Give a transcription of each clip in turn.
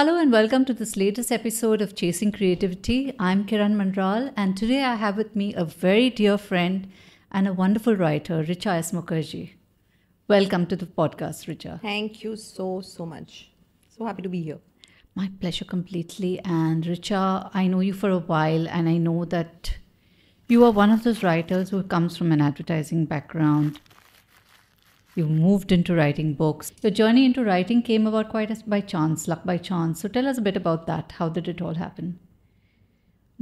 Hello and welcome to this latest episode of Chasing Creativity. I'm Kiran Mandral, and today I have with me a very dear friend and a wonderful writer, Richa S. Mukherjee. Welcome to the podcast, Richa. Thank you so, so much. So happy to be here. My pleasure completely. And Richa, I know you for a while, and I know that you are one of those writers who comes from an advertising background you moved into writing books. Your journey into writing came about quite by chance, luck by chance. So tell us a bit about that. How did it all happen?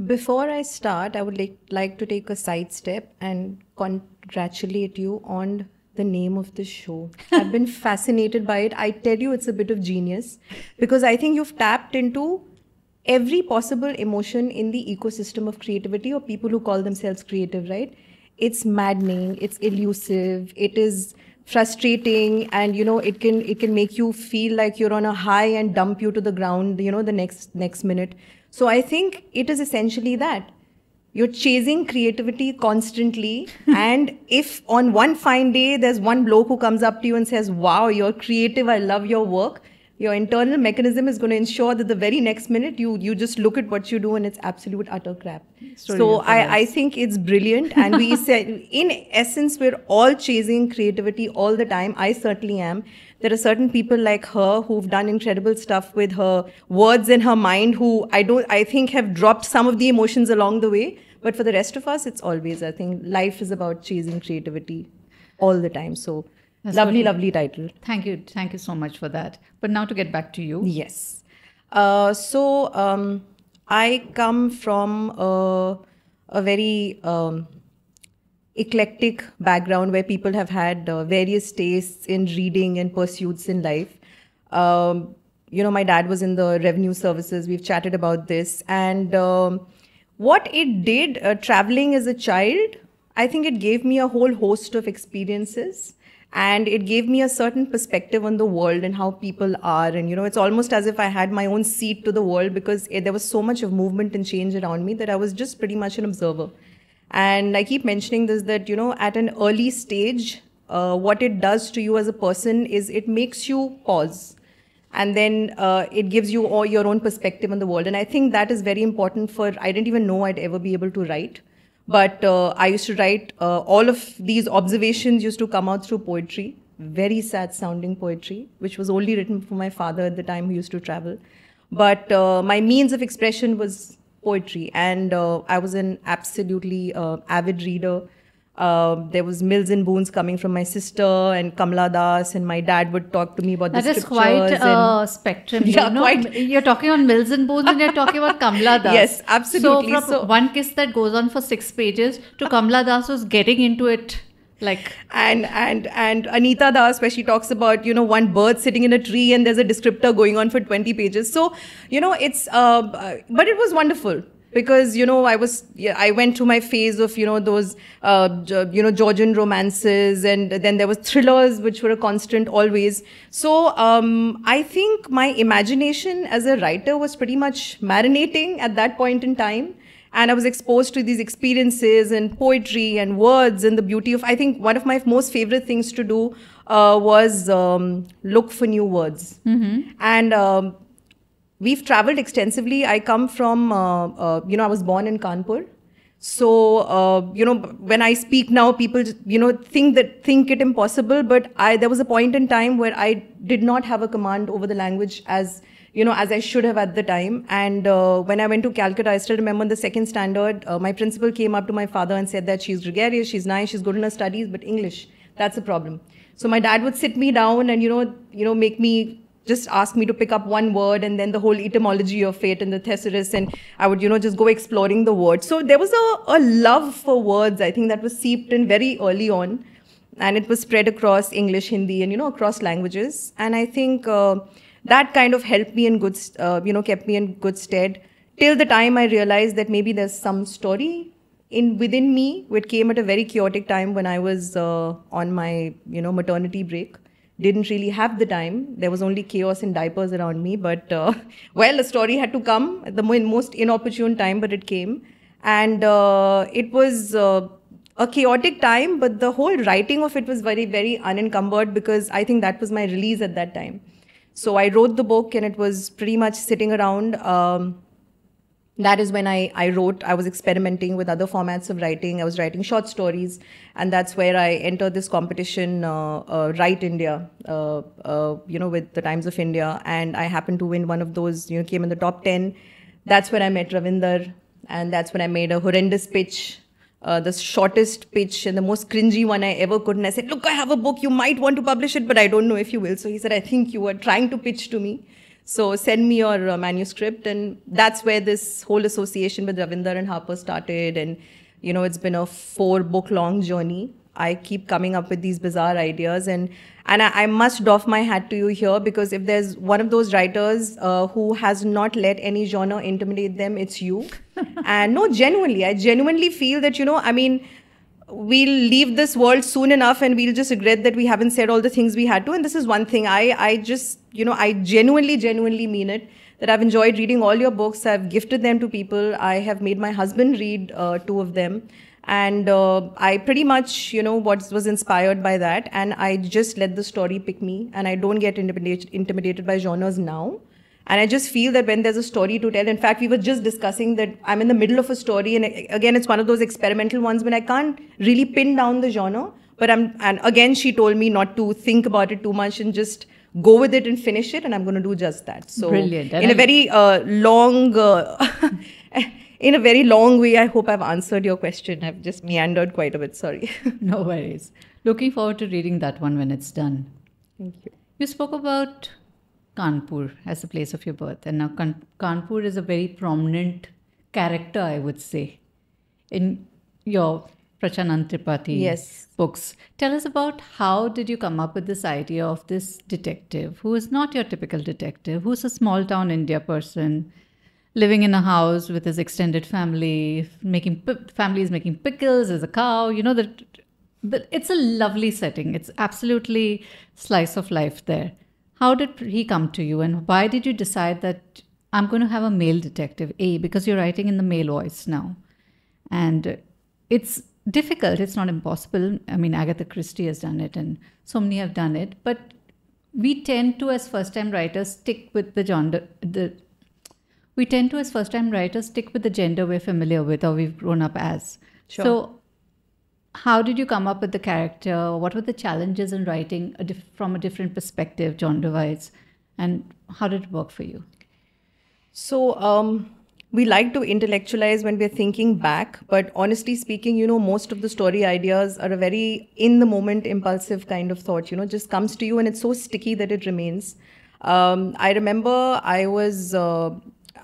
Before I start, I would like, like to take a side step and congratulate you on the name of the show. I've been fascinated by it. I tell you, it's a bit of genius because I think you've tapped into every possible emotion in the ecosystem of creativity or people who call themselves creative, right? It's maddening, it's elusive, it is frustrating and you know it can it can make you feel like you're on a high and dump you to the ground you know the next next minute so i think it is essentially that you're chasing creativity constantly and if on one fine day there's one bloke who comes up to you and says wow you're creative i love your work your internal mechanism is going to ensure that the very next minute you you just look at what you do and it's absolute utter crap. so I, I think it's brilliant and we said in essence we're all chasing creativity all the time. I certainly am. There are certain people like her who've done incredible stuff with her words in her mind who I don't I think have dropped some of the emotions along the way. But for the rest of us, it's always I think life is about chasing creativity all the time. So that's lovely, lovely title. Thank you. Thank you so much for that. But now to get back to you. Yes. Uh, so um, I come from a, a very um, eclectic background where people have had uh, various tastes in reading and pursuits in life. Um, you know, my dad was in the revenue services. We've chatted about this. And um, what it did, uh, traveling as a child, I think it gave me a whole host of experiences and it gave me a certain perspective on the world and how people are and you know it's almost as if i had my own seat to the world because it, eh, there was so much of movement and change around me that i was just pretty much an observer and i keep mentioning this that you know at an early stage uh, what it does to you as a person is it makes you pause and then uh, it gives you all your own perspective on the world and i think that is very important for i didn't even know i'd ever be able to write but uh, I used to write, uh, all of these observations used to come out through poetry, very sad sounding poetry, which was only written for my father at the time who used to travel. But uh, my means of expression was poetry, and uh, I was an absolutely uh, avid reader. Um, there was Mills and Boons coming from my sister and Kamla Das, and my dad would talk to me about that the scriptures. That is quite a spectrum. Yeah, you know? quite. You're talking on Mills and Boons and you're talking about Kamla Das. Yes, absolutely. So, so, one kiss that goes on for six pages to Kamla Das was getting into it like and and and anita das where she talks about you know one bird sitting in a tree and there's a descriptor going on for 20 pages so you know it's uh, but it was wonderful because you know i was i went through my phase of you know those uh, you know georgian romances and then there was thrillers which were a constant always so um, i think my imagination as a writer was pretty much marinating at that point in time and i was exposed to these experiences and poetry and words and the beauty of i think one of my most favorite things to do uh, was um, look for new words mm-hmm. and um, we've traveled extensively. I come from, uh, uh, you know, I was born in Kanpur. So, uh, you know, when I speak now, people, you know, think that think it impossible. But I, there was a point in time where I did not have a command over the language as, you know, as I should have at the time. And uh, when I went to Calcutta, I still remember in the second standard, uh, my principal came up to my father and said that she's gregarious, she's nice, she's good in her studies, but English, that's a problem. So my dad would sit me down and you know, you know, make me just ask me to pick up one word and then the whole etymology of it and the thesaurus and i would you know just go exploring the word so there was a, a love for words i think that was seeped in very early on and it was spread across english hindi and you know across languages and i think uh, that kind of helped me in good uh, you know kept me in good stead till the time i realized that maybe there's some story in within me which came at a very chaotic time when i was uh, on my you know maternity break didn't really have the time. There was only chaos and diapers around me. But uh, well, the story had to come at the most inopportune time, but it came. And uh, it was uh, a chaotic time, but the whole writing of it was very, very unencumbered because I think that was my release at that time. So I wrote the book and it was pretty much sitting around. Um, that is when I, I wrote, I was experimenting with other formats of writing. I was writing short stories, and that's where I entered this competition, uh, uh, Write India, uh, uh, you know, with the Times of India. And I happened to win one of those, you know, came in the top 10. That's when I met Ravinder, and that's when I made a horrendous pitch. Uh, the shortest pitch and the most cringy one I ever could. And I said, Look, I have a book. You might want to publish it, but I don't know if you will. So he said, I think you were trying to pitch to me. So send me your uh, manuscript, and that's where this whole association with Ravinder and Harper started. And you know, it's been a four-book-long journey. I keep coming up with these bizarre ideas, and and I, I, must doff my hat to you here because if there's one of those writers uh, who has not let any genre intimidate them, it's you. and no, genuinely, I genuinely feel that you know, I mean we'll leave this world soon enough and we'll just regret that we haven't said all the things we had to and this is one thing i i just you know i genuinely genuinely mean it that i've enjoyed reading all your books i've gifted them to people i have made my husband read uh, two of them and uh, i pretty much you know what was inspired by that and i just let the story pick me and i don't get intimidated intimidated by genres now and I just feel that when there's a story to tell, in fact, we were just discussing that I'm in the middle of a story. And again, it's one of those experimental ones when I can't really pin down the genre. But I'm, and again, she told me not to think about it too much and just go with it and finish it. And I'm going to do just that. So, Brilliant. in I a very uh, long, uh, in a very long way, I hope I've answered your question. I've just meandered quite a bit. Sorry. no worries. Looking forward to reading that one when it's done. Thank you. You spoke about Kanpur as the place of your birth. And now Kan- Kanpur is a very prominent character, I would say, in your Prachanand Tripathi yes. books. Tell us about how did you come up with this idea of this detective who is not your typical detective, who's a small town India person living in a house with his extended family, making families making pickles, as a cow, you know that but it's a lovely setting. It's absolutely slice of life there. How did he come to you, and why did you decide that I'm going to have a male detective? A, because you're writing in the male voice now. And it's difficult, it's not impossible. I mean, Agatha Christie has done it, and so many have done it. But we tend to, as first time writers, stick with the gender. the we tend to, as first time writers, stick with the gender we're familiar with or we've grown up as. Sure. So how did you come up with the character? What were the challenges in writing a diff- from a different perspective, John wise? And how did it work for you? So, um, we like to intellectualize when we're thinking back, but honestly speaking, you know, most of the story ideas are a very in the moment, impulsive kind of thought, you know, just comes to you and it's so sticky that it remains. Um, I remember I was. Uh,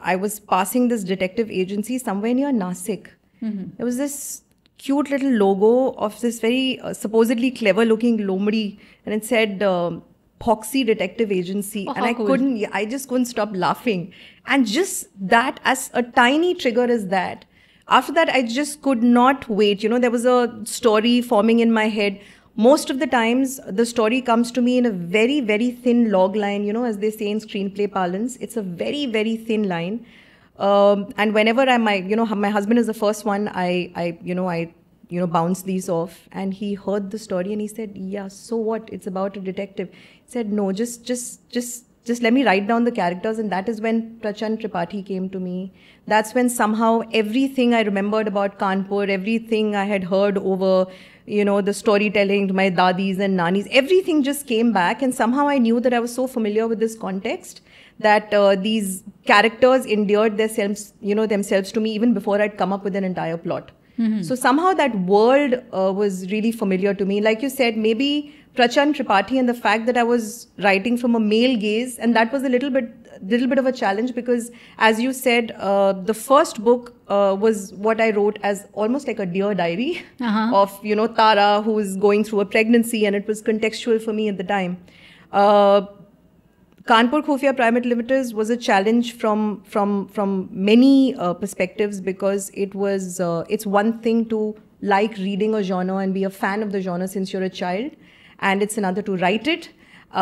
I was passing this detective agency somewhere near Nasik. Mm-hmm. There was this cute little logo of this very uh, supposedly clever looking lomri and it said um, uh, Foxy Detective Agency, oh, and I cool. couldn't. I just couldn't stop laughing, and just that as a tiny trigger is that. After that, I just could not wait. You know, there was a story forming in my head. Most of the times, the story comes to me in a very, very thin log line. You know, as they say in screenplay parlance, it's a very, very thin line um, and whenever I, my, you know, my husband is the first one, I, I, you know, I, you know, bounce these off. And he heard the story and he said, yeah, so what? It's about a detective. He said, no, just, just, just, just let me write down the characters. And that is when Prachand Tripathi came to me. That's when somehow everything I remembered about Kanpur, everything I had heard over, you know, the storytelling, my dadis and nannies, everything just came back. And somehow I knew that I was so familiar with this context that uh, these characters endeared themselves, you know, themselves to me even before I'd come up with an entire plot. Mm-hmm. So somehow that world uh, was really familiar to me. Like you said, maybe Prachan Tripathi and the fact that I was writing from a male gaze, and that was a little bit, little bit of a challenge because, as you said, uh, the first book uh, was what I wrote as almost like a dear diary uh-huh. of you know Tara who is going through a pregnancy, and it was contextual for me at the time. Uh, Kanpur Khufia Private Limited was a challenge from from from many uh, perspectives because it was uh, it's one thing to like reading a genre and be a fan of the genre since you're a child, and it's another to write it.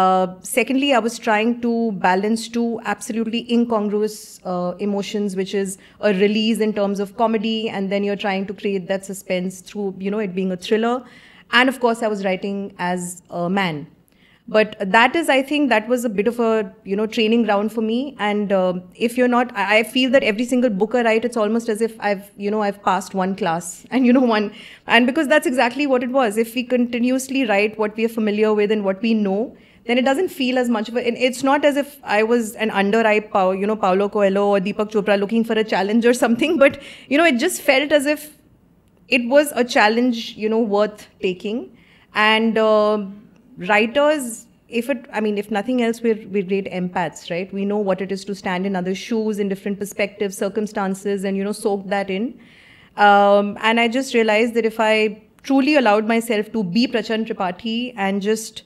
Uh, secondly, I was trying to balance two absolutely incongruous uh, emotions, which is a release in terms of comedy, and then you're trying to create that suspense through you know it being a thriller, and of course I was writing as a man but that is i think that was a bit of a you know training ground for me and uh, if you're not I, feel that every single book i write it's almost as if i've you know i've passed one class and you know one and because that's exactly what it was if we continuously write what we are familiar with and what we know then it doesn't feel as much of a, it's not as if I was an underripe, you know, Paulo Coelho or Deepak Chopra looking for a challenge or something, but, you know, it just felt as if it was a challenge, you know, worth taking. And, uh, writers if it i mean if nothing else we're we're great empaths right we know what it is to stand in other shoes in different perspectives circumstances and you know soak that in um, and i just realized that if i truly allowed myself to be prachand tripathi and just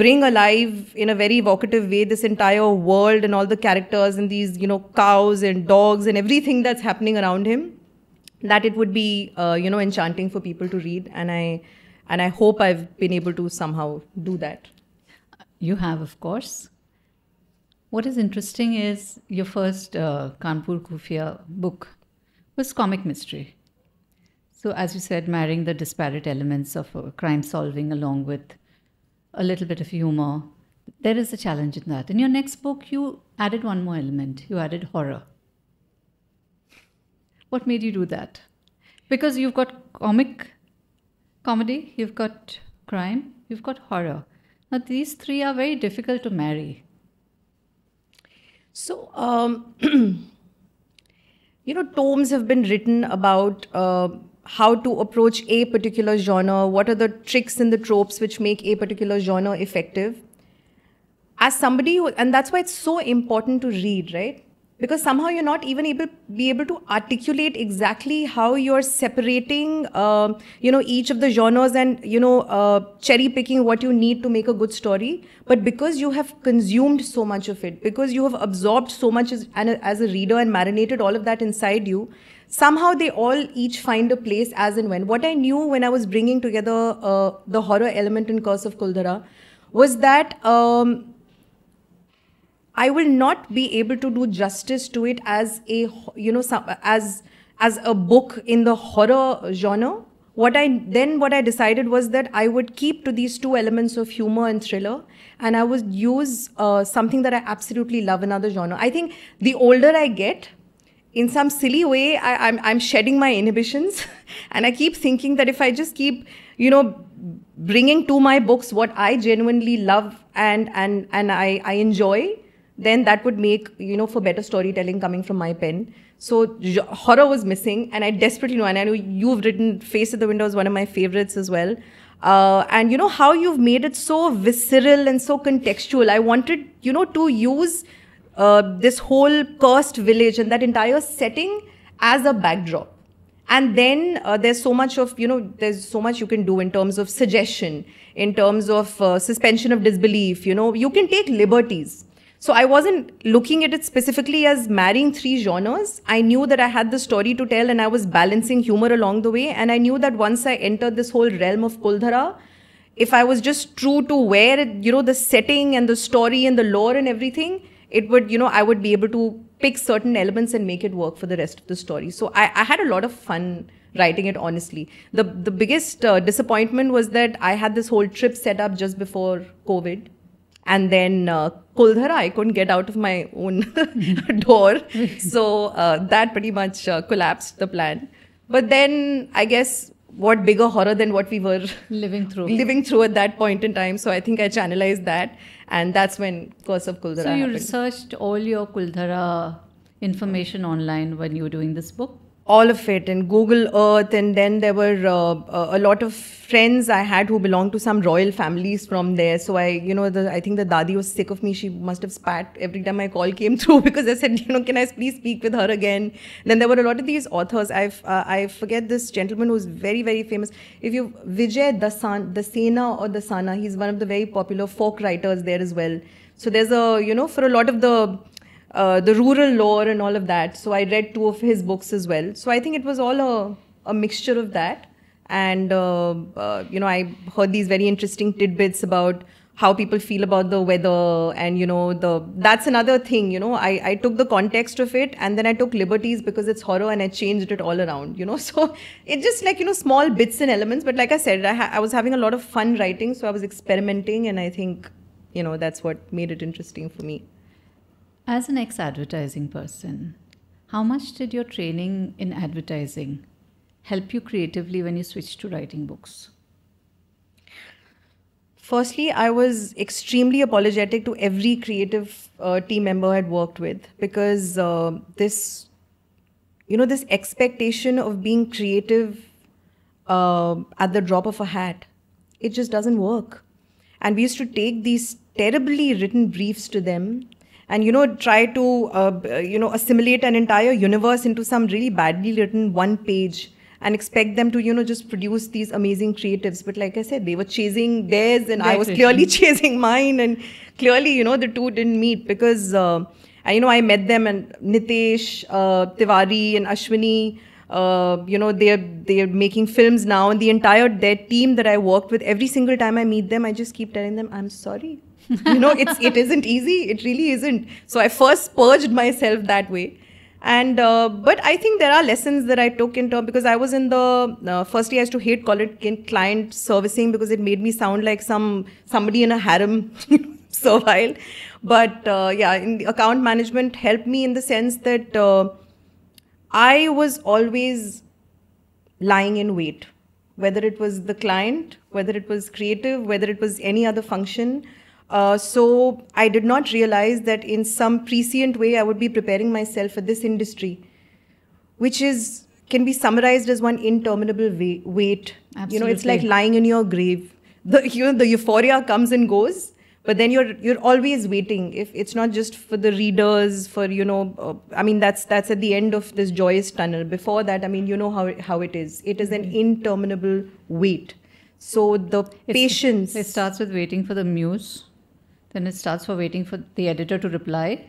bring alive in a very evocative way this entire world and all the characters and these you know cows and dogs and everything that's happening around him that it would be uh, you know enchanting for people to read and i and i hope i've been able to somehow do that you have of course what is interesting is your first uh, kanpur kufia book was comic mystery so as you said marrying the disparate elements of uh, crime solving along with a little bit of humor there is a challenge in that in your next book you added one more element you added horror what made you do that because you've got comic comedy, you've got crime, you've got horror. Now, these three are very difficult to marry. So, um, you know, tomes have been written about uh, how to approach a particular genre, what are the tricks and the tropes which make a particular genre effective. As somebody who, and that's why it's so important to read, right? because somehow you're not even able be able to articulate exactly how you're separating uh, you know each of the genres and you know uh, cherry picking what you need to make a good story but because you have consumed so much of it because you have absorbed so much as, as a reader and marinated all of that inside you somehow they all each find a place as and when what i knew when i was bringing together uh, the horror element in curse of kuldara was that um, I will not be able to do justice to it as a you know as as a book in the horror genre. What I then what I decided was that I would keep to these two elements of humor and thriller, and I would use uh, something that I absolutely love in other genre. I think the older I get, in some silly way, I, I'm I'm shedding my inhibitions, and I keep thinking that if I just keep you know bringing to my books what I genuinely love and and and I I enjoy then that would make you know for better storytelling coming from my pen so horror was missing and i desperately know and i know you've written face at the window is one of my favorites as well uh, and you know how you've made it so visceral and so contextual i wanted you know to use uh, this whole cursed village and that entire setting as a backdrop and then uh, there's so much of you know there's so much you can do in terms of suggestion in terms of uh, suspension of disbelief you know you can take liberties so I wasn't looking at it specifically as marrying three genres. I knew that I had the story to tell and I was balancing humor along the way. And I knew that once I entered this whole realm of Kuldhara, if I was just true to where, it, you know, the setting and the story and the lore and everything, it would, you know, I would be able to pick certain elements and make it work for the rest of the story. So I, I had a lot of fun writing it honestly the the biggest uh, disappointment was that i had this whole trip set up just before covid and then uh, Kuldhara, I couldn't get out of my own door. so uh, that pretty much uh, collapsed the plan. But then I guess what bigger horror than what we were living through living through at that point in time so i think i channelized that and that's when curse of kuldhara so you happened. researched all your kuldhara information online when you were doing this book all of it and Google Earth. And then there were uh, uh, a lot of friends I had who belonged to some royal families from there. So I, you know, the, I think the dadi was sick of me. She must have spat every time my call came through because I said, you know, can I please speak with her again? Then there were a lot of these authors. I uh, I forget this gentleman who's very, very famous. If you, Vijay Dasan, Dasena or Dasana, he's one of the very popular folk writers there as well. So there's a, you know, for a lot of the uh, the rural lore and all of that. So I read two of his books as well. So I think it was all a, a mixture of that. And, uh, uh, you know, I heard these very interesting tidbits about how people feel about the weather and, you know, the that's another thing, you know, I, I took the context of it and then I took liberties because it's horror and I changed it all around, you know. So it's just like, you know, small bits and elements. But like I said, I, I was having a lot of fun writing. So I was experimenting and I think, you know, that's what made it interesting for me. As an ex advertising person, how much did your training in advertising help you creatively when you switched to writing books? Firstly, I was extremely apologetic to every creative uh, team member I'd worked with because uh, this, you know, this expectation of being creative uh, at the drop of a hat, it just doesn't work. And we used to take these terribly written briefs to them and you know try to uh, uh, you know assimilate an entire universe into some really badly written one page and expect them to you know just produce these amazing creatives but like i said they were chasing theirs and i was clearly chasing mine and clearly you know the two didn't meet because uh, you know i met them and nitesh uh, tiwari and ashwini uh, you know they're they're making films now and the entire their team that i worked with every single time i meet them i just keep telling them i'm sorry you know it's it isn't easy it really isn't so i first purged myself that way and uh, but i think there are lessons that i took in term because i was in the uh, year. i used to hate call it client servicing because it made me sound like some somebody in a harem servile but uh, yeah in account management helped me in the sense that uh, i was always lying in wait whether it was the client whether it was creative whether it was any other function uh, so I did not realize that in some prescient way I would be preparing myself for this industry, which is can be summarized as one interminable wait. Absolutely, You know, it's like lying in your grave. The you know, the euphoria comes and goes, but then you're you're always waiting. If it's not just for the readers, for you know, uh, I mean that's that's at the end of this joyous tunnel. Before that, I mean you know how how it is. It is an interminable wait. So the it's, patience. It starts with waiting for the muse then it starts for waiting for the editor to reply.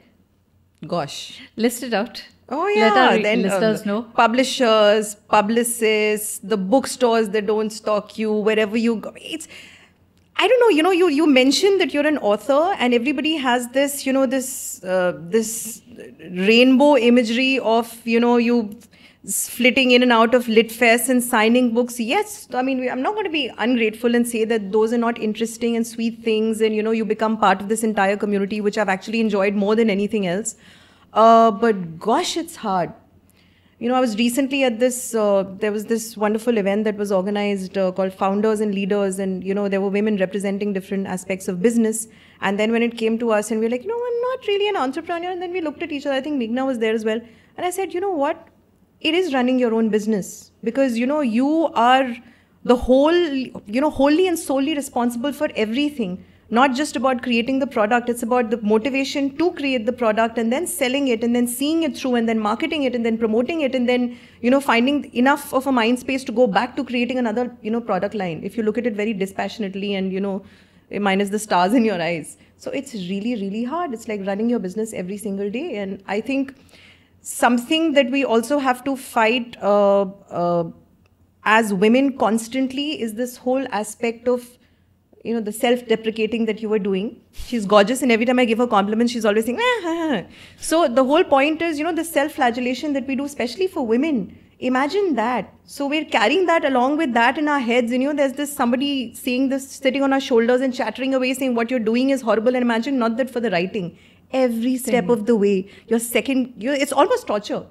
Gosh. List it out. Oh yeah, Let our then um, listeners know. Publishers, publicists, the bookstores that don't stock you, wherever you go. It's I don't know. You know, you you mentioned that you're an author, and everybody has this, you know, this uh, this rainbow imagery of you know you flitting in and out of lit fests and signing books yes i mean i'm not going to be ungrateful and say that those are not interesting and sweet things and you know you become part of this entire community which i've actually enjoyed more than anything else uh, but gosh it's hard you know i was recently at this uh, there was this wonderful event that was organized uh, called founders and leaders and you know there were women representing different aspects of business and then when it came to us and we were like no i'm not really an entrepreneur and then we looked at each other i think migna was there as well and i said you know what it is running your own business because you know you are the whole you know wholly and solely responsible for everything not just about creating the product it's about the motivation to create the product and then selling it and then seeing it through and then marketing it and then promoting it and then you know finding enough of a mind space to go back to creating another you know product line if you look at it very dispassionately and you know minus the stars in your eyes so it's really really hard it's like running your business every single day and i think something that we also have to fight uh, uh, as women constantly is this whole aspect of you know the self-deprecating that you were doing. She's gorgeous, and every time I give her compliments, she's always saying. Ah, So the whole point is, you know, the self-flagellation that we do, especially for women. Imagine that. So we're carrying that along with that in our heads. You know, there's this somebody saying this, sitting on our shoulders and chattering away, saying what you're doing is horrible. And imagine not that for the writing every step of the way. Your second, it's almost torture.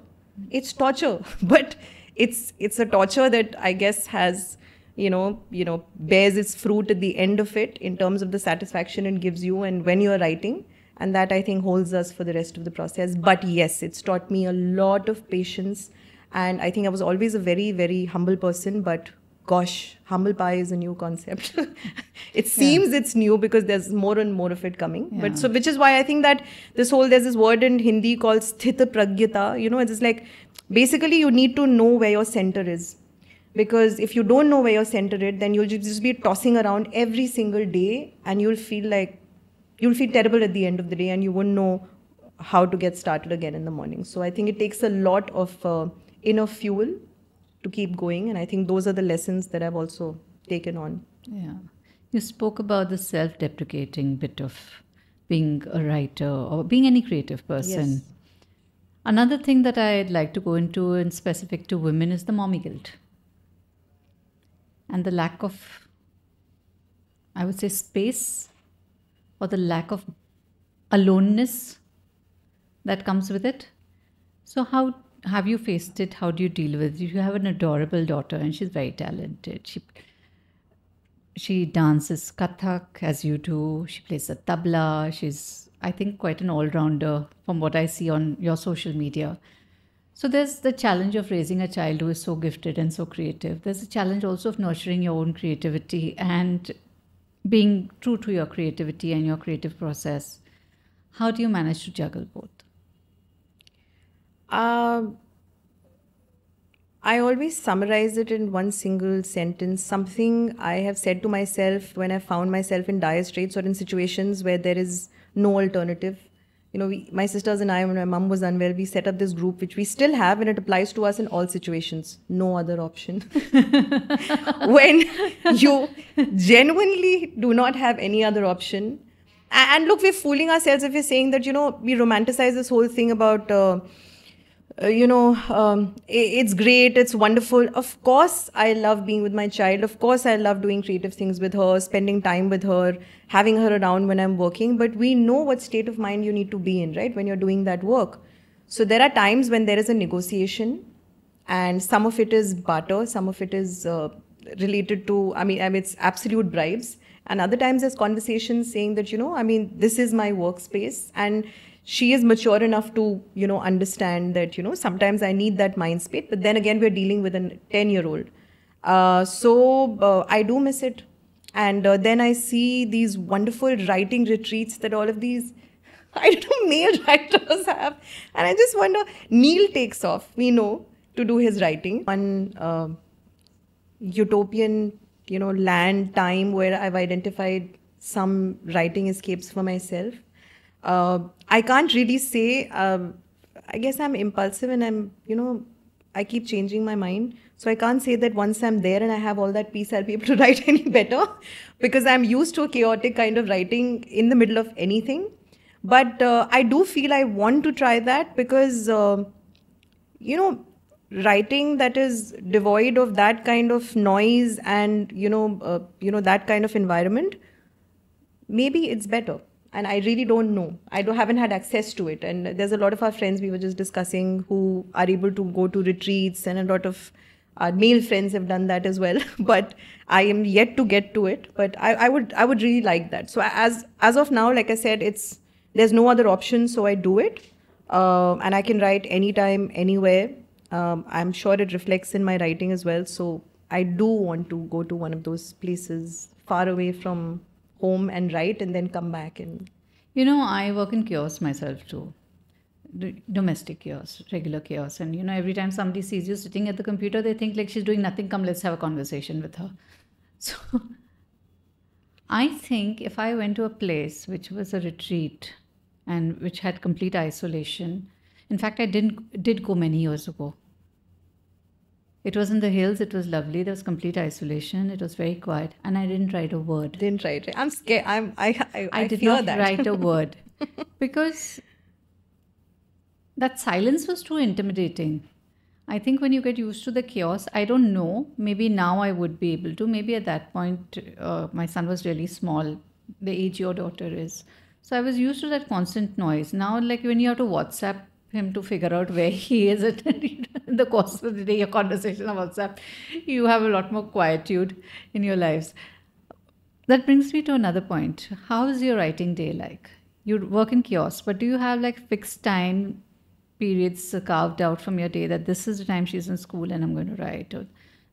It's torture, but it's it's a torture that I guess has you know you know bears its fruit at the end of it in terms of the satisfaction it gives you and when you are writing and that i think holds us for the rest of the process but yes it's taught me a lot of patience and i think i was always a very very humble person but gosh, humble pie is a new concept. it seems yeah. it's new because there's more and more of it coming. Yeah. But so, which is why I think that this whole there's this word in Hindi called sthita pragyata. You know, it's like basically you need to know where your center is. Because if you don't know where your center is, then you'll just be tossing around every single day and you'll feel like you'll feel terrible at the end of the day and you won't know how to get started again in the morning. So I think it takes a lot of uh, inner fuel to keep going. And I think those are the lessons that I've also taken on. Yeah. You spoke about the self deprecating bit of being a writer or being any creative person. Yes. Another thing that I'd like to go into and specific to women is the mommy guilt and the lack of, I would say, space or the lack of aloneness that comes with it. So, how have you faced it? How do you deal with it? You have an adorable daughter, and she's very talented. She she dances kathak as you do. She plays the tabla. She's I think quite an all-rounder from what I see on your social media. So there's the challenge of raising a child who is so gifted and so creative. There's a challenge also of nurturing your own creativity and being true to your creativity and your creative process. How do you manage to juggle both? Um, I always summarize it in one single sentence. Something I have said to myself when I found myself in dire straits or in situations where there is no alternative. You know, we, my sisters and I, when my mom was unwell, we set up this group which we still have, and it applies to us in all situations. No other option. when you genuinely do not have any other option, and look, we're fooling ourselves if we're saying that you know we romanticize this whole thing about. Uh, uh, you know, um, it's great, it's wonderful. Of course, I love being with my child. Of course, I love doing creative things with her, spending time with her, having her around when I'm working. But we know what state of mind you need to be in, right, when you're doing that work. So there are times when there is a negotiation, and some of it is barter, some of it is uh, related to, I mean, I mean, it's absolute bribes. And other times there's conversations saying that, you know, I mean, this is my workspace. And she is mature enough to you know understand that you know sometimes i need that mind space but then again we're dealing with a 10 year old uh, so uh, i do miss it and uh, then i see these wonderful writing retreats that all of these i don't know male writers have and i just wonder neil takes off we know to do his writing on uh, utopian you know land time where i've identified some writing escapes for myself uh, I can't really say. Um, I guess I'm impulsive and I'm, you know, I keep changing my mind. So I can't say that once I'm there and I have all that peace, I'll be able to write any better because I'm used to a chaotic kind of writing in the middle of anything. But uh, I do feel I want to try that because, uh, you know, writing that is devoid of that kind of noise and you know uh, you know that kind of environment maybe it's better and i really don't know i don't, haven't had access to it and there's a lot of our friends we were just discussing who are able to go to retreats and a lot of our male friends have done that as well but i am yet to get to it but I, I, would i would really like that so as as of now like i said it's there's no other option so i do it uh, and i can write anytime anywhere um, i'm sure it reflects in my writing as well so i do want to go to one of those places far away from home and write and then come back and you know i work in kiosks myself too domestic kiosks regular kiosks and you know every time somebody sees you sitting at the computer they think like she's doing nothing come let's have a conversation with her so i think if i went to a place which was a retreat and which had complete isolation in fact i didn't did go many years ago it was in the hills. It was lovely. There was complete isolation. It was very quiet, and I didn't write a word. Didn't write. I'm scared. I'm. I. I, I, I did not that. write a word because that silence was too intimidating. I think when you get used to the chaos, I don't know. Maybe now I would be able to. Maybe at that point, uh, my son was really small, the age your daughter is. So I was used to that constant noise. Now, like when you have to WhatsApp him to figure out where he is at any in the course of the day, your conversation on WhatsApp, you have a lot more quietude in your lives. That brings me to another point. How is your writing day like? You work in kiosk, but do you have like fixed time periods carved out from your day that this is the time she's in school and I'm going to write, or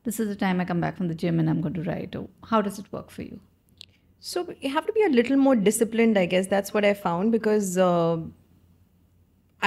this is the time I come back from the gym and I'm going to write, or how does it work for you? So you have to be a little more disciplined, I guess. That's what I found because. Uh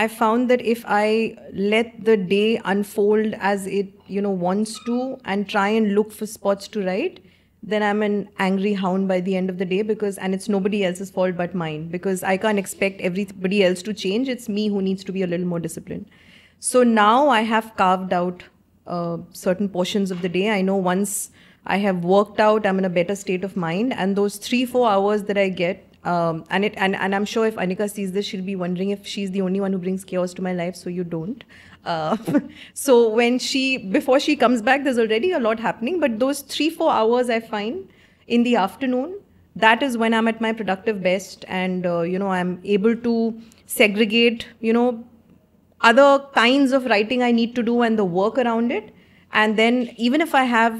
I found that if I let the day unfold as it, you know, wants to and try and look for spots to write, then I'm an angry hound by the end of the day because, and it's nobody else's fault but mine because I can't expect everybody else to change. It's me who needs to be a little more disciplined. So now I have carved out uh, certain portions of the day. I know once I have worked out, I'm in a better state of mind. And those three, four hours that I get um, and it and, and I'm sure if Anika sees this, she'll be wondering if she's the only one who brings chaos to my life. So you don't. Uh, so when she before she comes back, there's already a lot happening. But those three four hours I find in the afternoon, that is when I'm at my productive best, and uh, you know I'm able to segregate you know other kinds of writing I need to do and the work around it. And then even if I have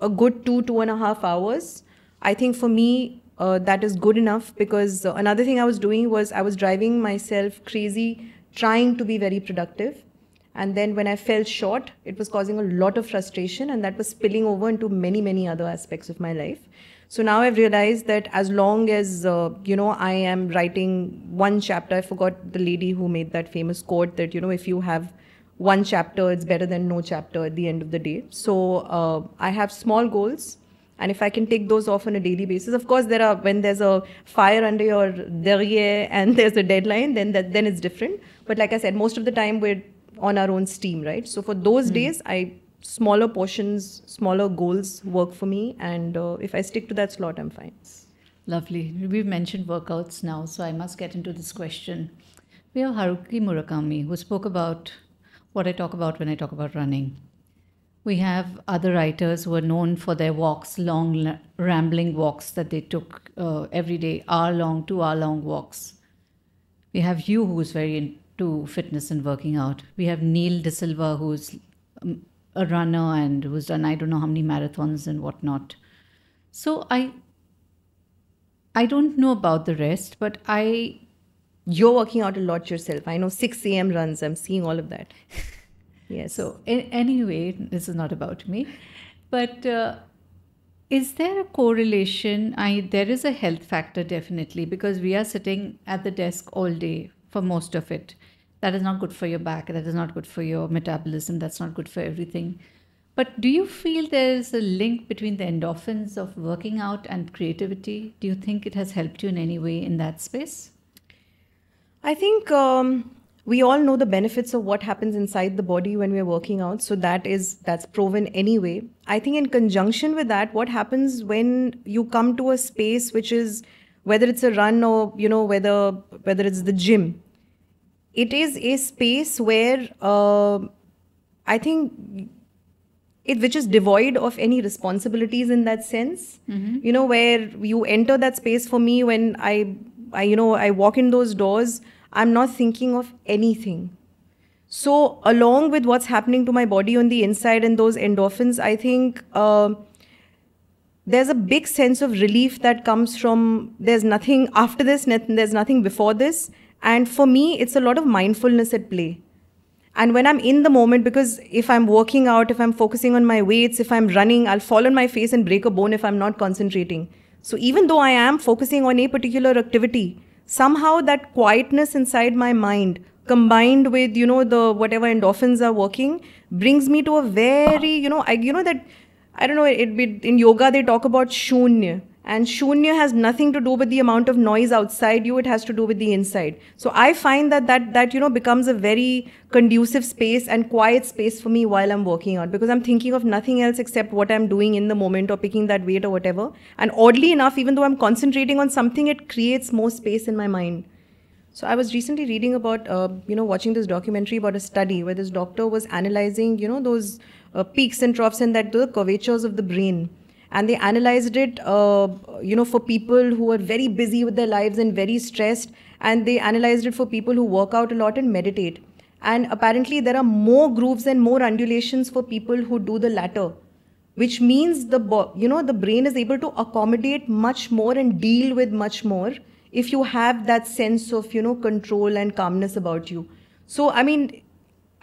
a good two two and a half hours, I think for me uh, that is good enough because uh, another thing I was doing was I was driving myself crazy trying to be very productive. And then when I fell short, it was causing a lot of frustration and that was spilling over into many, many other aspects of my life. So now I've realized that as long as, uh, you know, I am writing one chapter, I forgot the lady who made that famous quote that, you know, if you have one chapter, it's better than no chapter at the end of the day. So uh, I have small goals and if I can take those off on a daily basis, of course, there are when there's a fire under your derriere and there's a deadline, then that then it's different. But like I said, most of the time we're on our own steam, right? So for those mm. days, I smaller portions, smaller goals work for me, and uh, if I stick to that slot, I'm fine. Lovely. We've mentioned workouts now, so I must get into this question. We have Haruki Murakami, who spoke about what I talk about when I talk about running we have other writers who are known for their walks, long, rambling walks that they took uh, every day, hour long, two hour long walks. We have you, who's very into fitness and working out. We have Neil De Silva, who's um, a runner and who's done I don't know how many marathons and whatnot. So I I don't know about the rest, but I You're working out a lot yourself. I know 6 a.m. runs, I'm seeing all of that. Yes. So, in, anyway, this is not about me. But uh, is there a correlation? I There is a health factor definitely because we are sitting at the desk all day for most of it. That is not good for your back. That is not good for your metabolism. That's not good for everything. But do you feel there is a link between the endorphins of working out and creativity? Do you think it has helped you in any way in that space? I think um, we all know the benefits of what happens inside the body when we're working out so that is that's proven anyway i think in conjunction with that what happens when you come to a space which is whether it's a run or you know whether whether it's the gym it is a space where uh, i think it which is devoid of any responsibilities in that sense mm-hmm. you know where you enter that space for me when i i you know i walk in those doors I'm not thinking of anything. So, along with what's happening to my body on the inside and those endorphins, I think uh, there's a big sense of relief that comes from there's nothing after this, there's nothing before this. And for me, it's a lot of mindfulness at play. And when I'm in the moment, because if I'm working out, if I'm focusing on my weights, if I'm running, I'll fall on my face and break a bone if I'm not concentrating. So, even though I am focusing on a particular activity, somehow that quietness inside my mind combined with you know the whatever endorphins are working brings me to a very you know I you know that I don't know it, it in yoga they talk about shunya and shunya has nothing to do with the amount of noise outside you, it has to do with the inside. So I find that that, that you know, becomes a very conducive space and quiet space for me while I'm working out because I'm thinking of nothing else except what I'm doing in the moment or picking that weight or whatever. And oddly enough, even though I'm concentrating on something, it creates more space in my mind. So I was recently reading about, uh, you know, watching this documentary about a study where this doctor was analyzing, you know, those uh, peaks and troughs and that the curvatures of the brain and they analyzed it uh, you know for people who are very busy with their lives and very stressed and they analyzed it for people who work out a lot and meditate and apparently there are more grooves and more undulations for people who do the latter which means the you know the brain is able to accommodate much more and deal with much more if you have that sense of you know control and calmness about you so i mean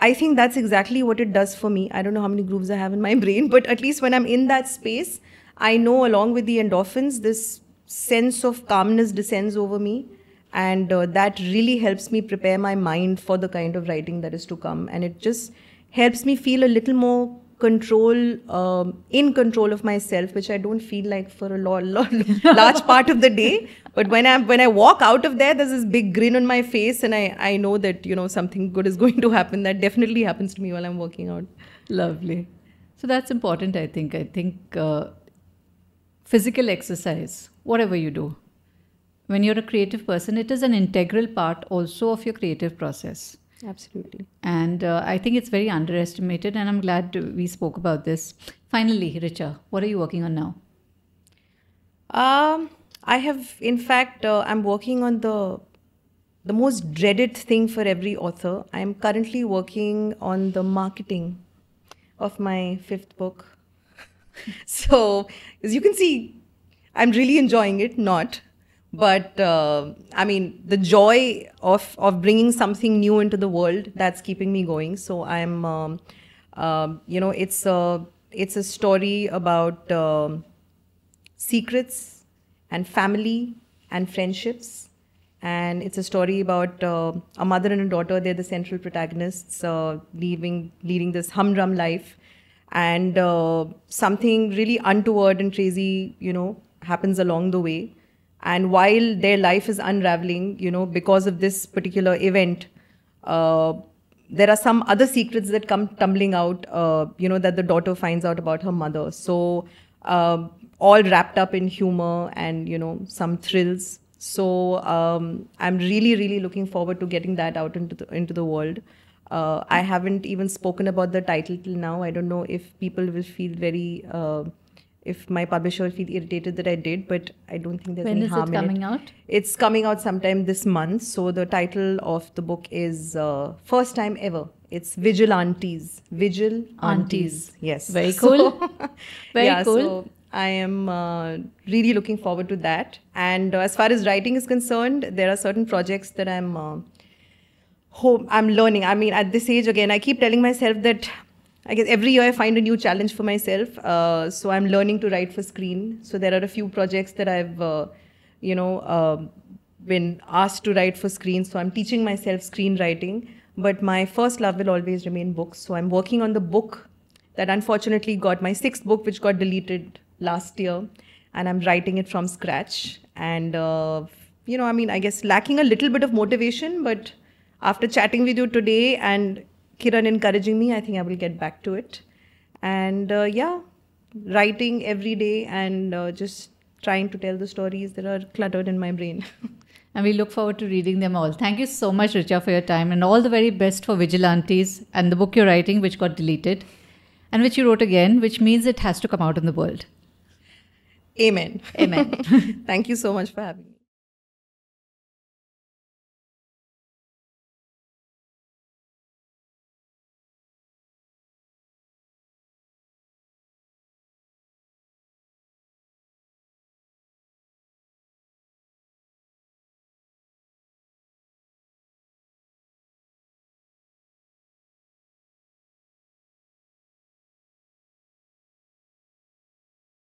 I think that's exactly what it does for me. I don't know how many grooves I have in my brain, but at least when I'm in that space, I know along with the endorphins, this sense of calmness descends over me. And uh, that really helps me prepare my mind for the kind of writing that is to come. And it just helps me feel a little more control, um, in control of myself, which I don't feel like for a lot, lot large part of the day. But when I when I walk out of there, there's this big grin on my face, and I I know that you know something good is going to happen. That definitely happens to me while I'm working out. Lovely. So that's important, I think. I think. Uh, physical exercise, whatever you do. When you're a creative person, it is an integral part also of your creative process. Absolutely. And uh, I think it's very underestimated, and I'm glad we spoke about this. Finally, Richa, what are you working on now? Um, I have, in fact, uh, I'm working on the the most dreaded thing for every author. I'm currently working on the marketing of my fifth book, so as you can see, I'm really enjoying it. Not, but uh, I mean the joy of of bringing something new into the world that's keeping me going. So I'm, um, um you know, it's a it's a story about um, secrets and family and friendships and it's a story about uh, a mother and a daughter. They're the central protagonists, uh, leaving, leading this humdrum life and uh, something really untoward and crazy, you know, happens along the way. And while their life is unraveling, you know, because of this particular event, uh, there are some other secrets that come tumbling out, uh, you know, that the daughter finds out about her mother. So, um, all wrapped up in humor and, you know, some thrills. So, um, I'm really, really looking forward to getting that out into the, into the world. Uh, I haven't even spoken about the title till now. I don't know if people will feel very, uh, if my publisher will feel irritated that I did, but I don't think there's when any harm in it. When is it coming out? It's coming out sometime this month. So the title of the book is uh, First Time Ever. It's Vigilantes. Vigil Aunties. Yes. Very cool. So, very yeah, cool. So, I am uh, really looking forward to that. And uh, as far as writing is concerned, there are certain projects that I'm uh, I'm learning. I mean, at this age, again, I keep telling myself that I guess every year I find a new challenge for myself. Uh, so I'm learning to write for screen. So there are a few projects that I've, uh, you know, uh, been asked to write for screen. So I'm teaching myself screenwriting. But my first love will always remain books. So I'm working on the book that unfortunately got my sixth book, which got deleted last year. And I'm writing it from scratch. And, uh, you know, I mean, I guess lacking a little bit of motivation, but after chatting with you today and Kiran encouraging me, I think I will get back to it. And uh, yeah, writing every day and uh, just trying to tell the stories that are cluttered in my brain. and we look forward to reading them all. Thank you so much, Richa, for your time and all the very best for Vigilantes and the book you're writing, which got deleted and which you wrote again, which means it has to come out in the world. Amen. Amen. Thank you so much for having me.